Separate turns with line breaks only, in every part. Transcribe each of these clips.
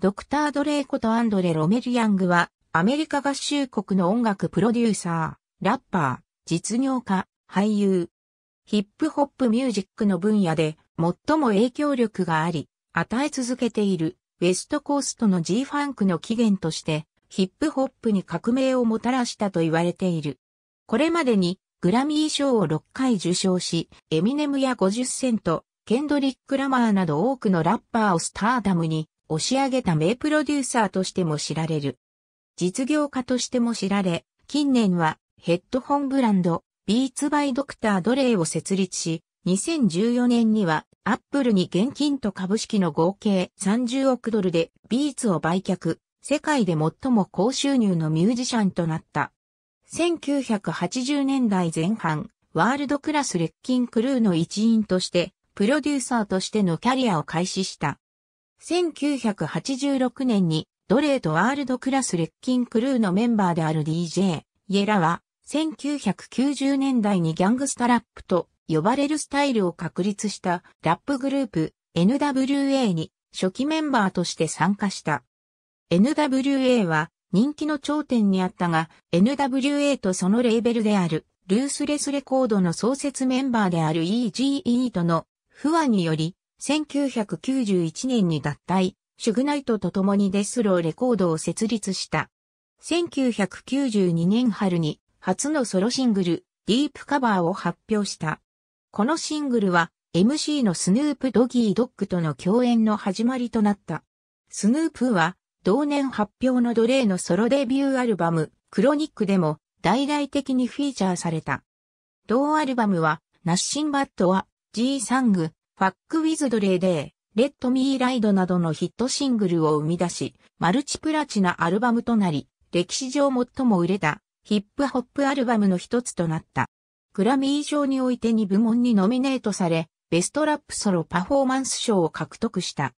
ドクター・ドレイことアンドレ・ロメリヤングは、アメリカ合衆国の音楽プロデューサー、ラッパー、実業家、俳優。ヒップホップミュージックの分野で最も影響力があり、与え続けているウェストコーストの G-Funk の起源としてヒップホップに革命をもたらしたと言われている。これまでにグラミー賞を6回受賞し、エミネムや50セント、ケンドリック・ラマーなど多くのラッパーをスターダムに押し上げた名プロデューサーとしても知られる。実業家としても知られ、近年はヘッドホンブランド、ビーツバイドクタードレイを設立し、2014年にはアップルに現金と株式の合計30億ドルでビーツを売却、世界で最も高収入のミュージシャンとなった。1980年代前半、ワールドクラスレッキンクルーの一員として、プロデューサーとしてのキャリアを開始した。1986年に奴隷とワールドクラスレッキンクルーのメンバーである DJ、イエラは、1990年代にギャングスタラップと呼ばれるスタイルを確立したラップグループ NWA に初期メンバーとして参加した。NWA は人気の頂点にあったが、NWA とそのレーベルであるルースレスレコードの創設メンバーである E.G.E との不和により1991年に脱退、シュグナイトと共にデスローレコードを設立した。1992年春に初のソロシングル、ディープカバーを発表した。このシングルは MC のスヌープ・ドギー・ドッグとの共演の始まりとなった。スヌープは同年発表の奴隷のソロデビューアルバム、クロニックでも大々的にフィーチャーされた。同アルバムは、ナッシンバットは、G サング、ファック・ウィズ・ド・レイ・デー、レッド・ミー・ライドなどのヒットシングルを生み出し、マルチプラチナアルバムとなり、歴史上最も売れたヒップホップアルバムの一つとなった。グラミー賞において2部門にノミネートされ、ベストラップソロパフォーマンス賞を獲得した。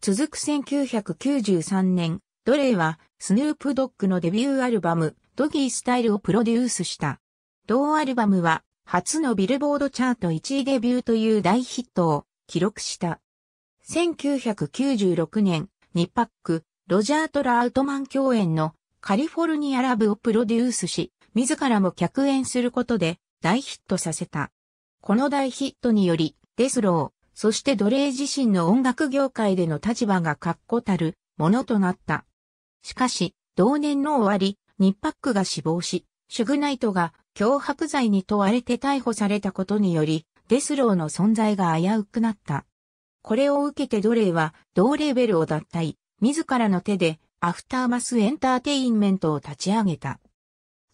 続く1993年、ドレイはスヌープドッグのデビューアルバム、ドギースタイルをプロデュースした。同アルバムは初のビルボードチャート1位デビューという大ヒットを記録した。1996年、ニパック、ロジャー・トラウトマン共演のカリフォルニアラブをプロデュースし、自らも客演することで大ヒットさせた。この大ヒットにより、デスロー、そして奴隷自身の音楽業界での立場が確固たるものとなった。しかし、同年の終わり、ニッパックが死亡し、シュグナイトが脅迫罪に問われて逮捕されたことにより、デスローの存在が危うくなった。これを受けて奴隷は同レベルを脱退、自らの手でアフターマスエンターテインメントを立ち上げた。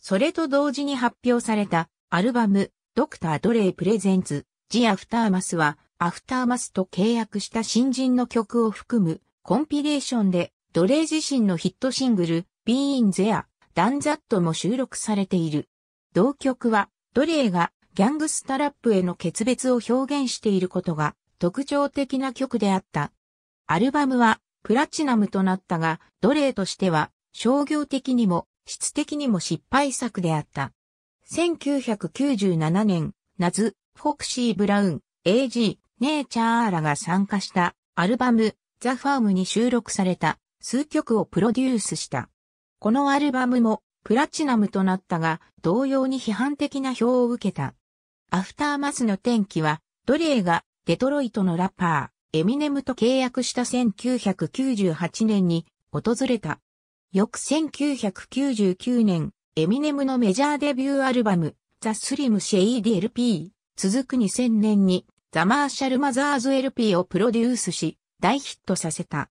それと同時に発表されたアルバムドクター・ドレイ・プレゼンツ、ジ・アフターマスはアフターマスと契約した新人の曲を含むコンピレーションで奴隷自身のヒットシングル Being There, Done That も収録されている。同曲は、ドレーがギャングスタラップへの決別を表現していることが特徴的な曲であった。アルバムはプラチナムとなったが、ドレーとしては商業的にも質的にも失敗作であった。1997年、ナズ、フォクシー・ブラウン、AG、ネイチャーアーラが参加したアルバム、ザ・ファームに収録された数曲をプロデュースした。このアルバムもプラチナムとなったが、同様に批判的な票を受けた。アフターマスの転機は、ドレーがデトロイトのラッパー、エミネムと契約した1998年に訪れた。翌1999年、エミネムのメジャーデビューアルバム、ザ・スリム・シェイデ LP、続く2000年に、ザ・マーシャル・マザーズ LP をプロデュースし、大ヒットさせた。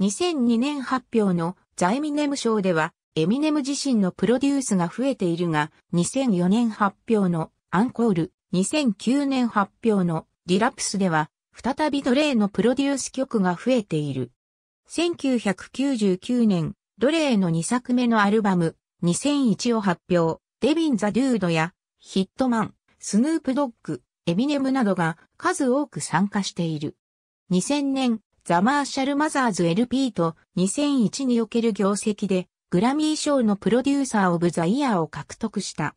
2002年発表のザ・エミネム賞では、エミネム自身のプロデュースが増えているが、2004年発表のアンコール、2009年発表のリラプスでは、再びドレイのプロデュース曲が増えている。1999年、ドレイの2作目のアルバム、2001を発表、デビン・ザ・デュードや、ヒットマン、スヌープ・ドッグ、エミネムなどが数多く参加している。2000年、ザ・マーシャル・マザーズ LP と2001における業績でグラミー賞のプロデューサー・オブ・ザ・イヤーを獲得した。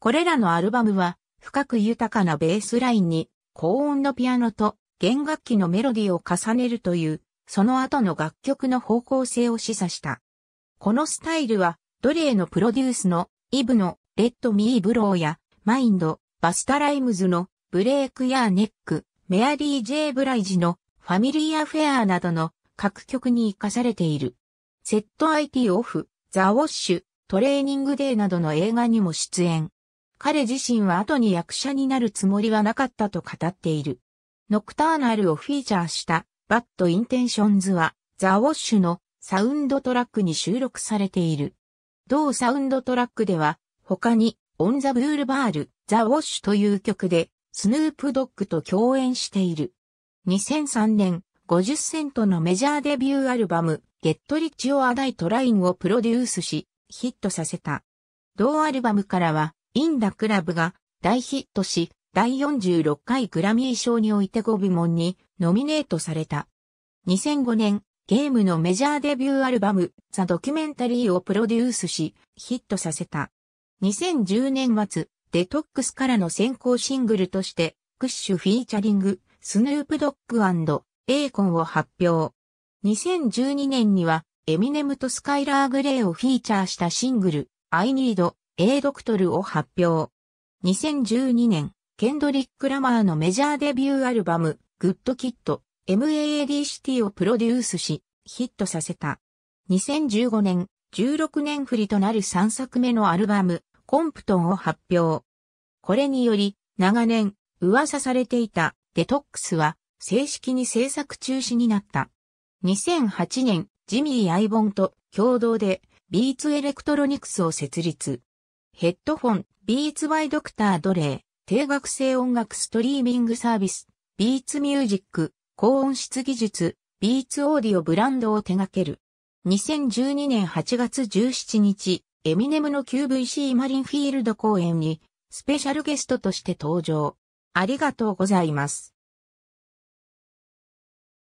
これらのアルバムは、深く豊かなベースラインに、高音のピアノと弦楽器のメロディを重ねるという、その後の楽曲の方向性を示唆した。このスタイルは、ドレーのプロデュースの、イブの、レッド・ミー・ブローや、マインド、バスタ・ライムズの、ブレイク・やー・ネック、メアリー・ジェイ・ブライジの、ファミリー・ア・フェアなどの、各曲に活かされている。セット IT オフ、ザ・ウォッシュ、トレーニングデーなどの映画にも出演。彼自身は後に役者になるつもりはなかったと語っている。ノクターナルをフィーチャーしたバッドインテンションズはザ・ウォッシュのサウンドトラックに収録されている。同サウンドトラックでは他にオン・ザ・ブールバール、ザ・ウォッシュという曲でスヌープ・ドッグと共演している。2003年50セントのメジャーデビューアルバムゲットリッチオアダイトラインをプロデュースし、ヒットさせた。同アルバムからは、インダクラブが大ヒットし、第46回グラミー賞において5部門にノミネートされた。2005年、ゲームのメジャーデビューアルバム、ザ・ドキュメンタリーをプロデュースし、ヒットさせた。2010年末、デトックスからの先行シングルとして、クッシュフィーチャリング、スヌープドッグエーコンを発表。2012年には、エミネムとスカイラー・グレイをフィーチャーしたシングル、I Need A Doctor を発表。2012年、ケンドリック・ラマーのメジャーデビューアルバム、グッド・キッド、MAAD シティをプロデュースし、ヒットさせた。2015年、16年振りとなる3作目のアルバム、コンプトンを発表。これにより、長年、噂されていた、デトックスは、正式に制作中止になった。2008年、ジミー・アイボンと共同でビーツエレクトロニクスを設立。ヘッドフォン、ビーツバイドクター・ドレー、定額制音楽ストリーミングサービス、ビーツミュージック、高音質技術、ビーツオーディオブランドを手掛ける。2012年8月17日、エミネムの QVC マリンフィールド公演にスペシャルゲストとして登場。ありがとうございます。